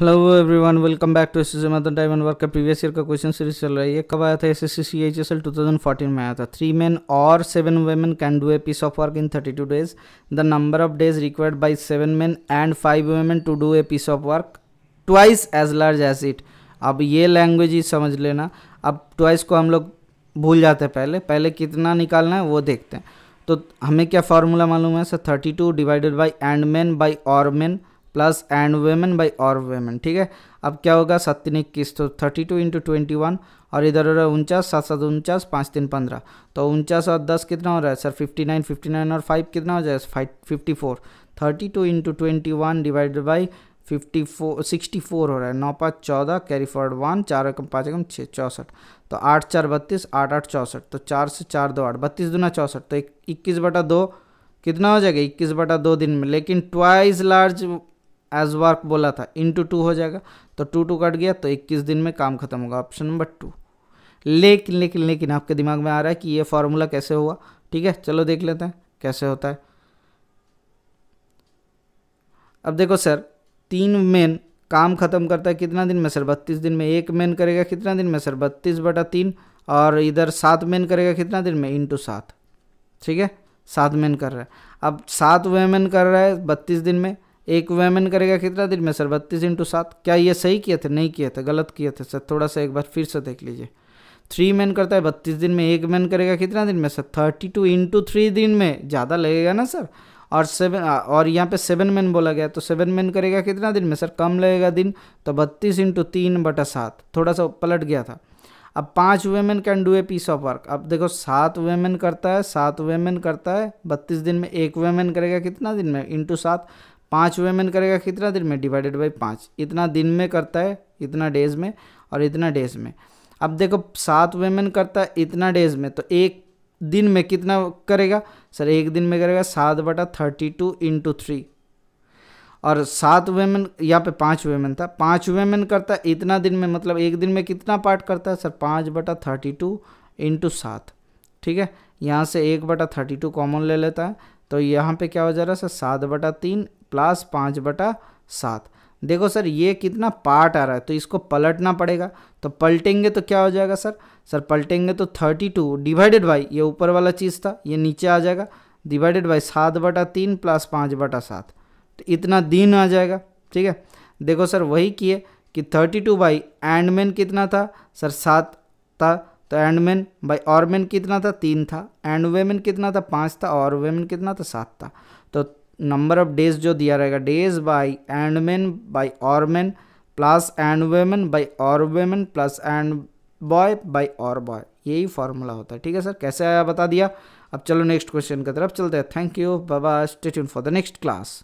hello everyone welcome back to S S Madan work का previous year का question series चल रहा है ये कब आया था S S C C H S L two thousand fourteen में आया था थ्री मैन और seven women can do a piece of work in thirty two days the number of days required by seven man and five women to do a piece of work twice as large as it अब ये language ही समझ लेना अब twice को हम लोग भूल जाते हैं पहले पहले कितना निकालना है वो देखते हैं तो हमें क्या फार्मूला मालूम है sir thirty two divided by and man by और man plus and women by और वेमेन ठीक है अब क्या होगा सत्तीन इक्कीस तो thirty two into twenty one और इधर हो रहा है उनचास सात सात उनचास पाँच तीन पंद्रह तो उनचास और दस कितना हो रहा है sir fifty nine fifty nine और फाइव कितना हो जाएगा five fifty four thirty two into twenty one divided by fifty four sixty four हो रहा है नौ पाँच चौदह कैरी फॉर्ड वन चार एकम पाँच एकम छः चौंसठ तो आठ चार बत्तीस आठ आठ चौंसठ तो चार से चार दो आठ बत्तीस दूना चौंसठ तो इक्कीस बटा दो कितना हो जाएगा इक्कीस बटा दो दिन में लेकिन ट्वाइस लार्ज एज वर्क बोला था इंटू टू हो जाएगा तो टू टू कट गया तो इक्कीस दिन में काम खत्म होगा ऑप्शन नंबर टू लेकिन लेकिन लेकिन आपके दिमाग में आ रहा है कि ये फार्मूला कैसे हुआ ठीक है चलो देख लेते हैं कैसे होता है अब देखो सर तीन मेन काम खत्म करता है कितना दिन में सर बत्तीस दिन में एक मेन करेगा कितना दिन में सर बत्तीस बटा तीन और इधर सात मेन करेगा कितना दिन में इंटू सात ठीक है सात मेन कर रहा है अब सात वेमेन कर रहा है बत्तीस दिन में एक वेमेन करेगा कितना दिन में सर बत्तीस इंटू सात क्या ये सही किए थे नहीं किए थे गलत किए थे सर थोड़ा सा एक बार फिर से देख लीजिए थ्री मैन करता है बत्तीस दिन में एक मैन करेगा कितना दिन में sir thirty two into three दिन में ज़्यादा लगेगा ना सर और सेवन और यहाँ पे सेवन मैन बोला गया तो सेवन मैन करेगा कितना दिन में सर कम लगेगा दिन तो बत्तीस इंटू तीन बटा सात थोड़ा सा पलट गया था अब पांच women can do a piece of work अब देखो सात वेमेन करता है सात वेमेन करता है बत्तीस दिन में एक वेमेन करेगा कितना दिन में इंटू सात पाँच वेमेन करेगा कितना दिन में डिवाइडेड बाई पाँच इतना दिन में करता है इतना डेज में और इतना डेज में अब देखो सात वेमेन करता है इतना डेज में तो एक दिन में कितना करेगा सर एक दिन में करेगा सात बटा थर्टी टू इंटू थ्री और सात वेमेन यहाँ पे पांच वेमेन था पांच वेमेन करता इतना दिन में मतलब एक दिन में कितना पार्ट करता है सर पाँच बटा थर्टी टू इंटू सात ठीक है यहाँ से एक बटा थर्टी टू कॉमन ले लेता है तो यहाँ पे क्या हो जा रहा है सर सात बटा तीन प्लस पाँच बटा सात देखो सर ये कितना पार्ट आ रहा है तो इसको पलटना पड़ेगा तो पलटेंगे तो क्या हो जाएगा सर सर पलटेंगे तो थर्टी टू डिवाइडेड बाई ये ऊपर वाला चीज़ था ये नीचे आ जाएगा डिवाइडेड बाई सात बटा तीन प्लस पाँच बटा सात तो इतना दिन आ जाएगा ठीक है देखो सर वही किए कि thirty two by and man कितना था सर सात था तो एंड मैन भाई और मैन कितना था तीन था एंड वेमेन कितना था पाँच था और वेमेन कितना था सात था तो नंबर ऑफ डेज जो दिया रहेगा days by and man by और man plus and women by और women plus and boy by और बॉय यही फॉर्मूला होता है ठीक है सर कैसे आया बता दिया अब चलो नेक्स्ट क्वेश्चन की तरफ चलते हैं थैंक यू बाबा stay for the next class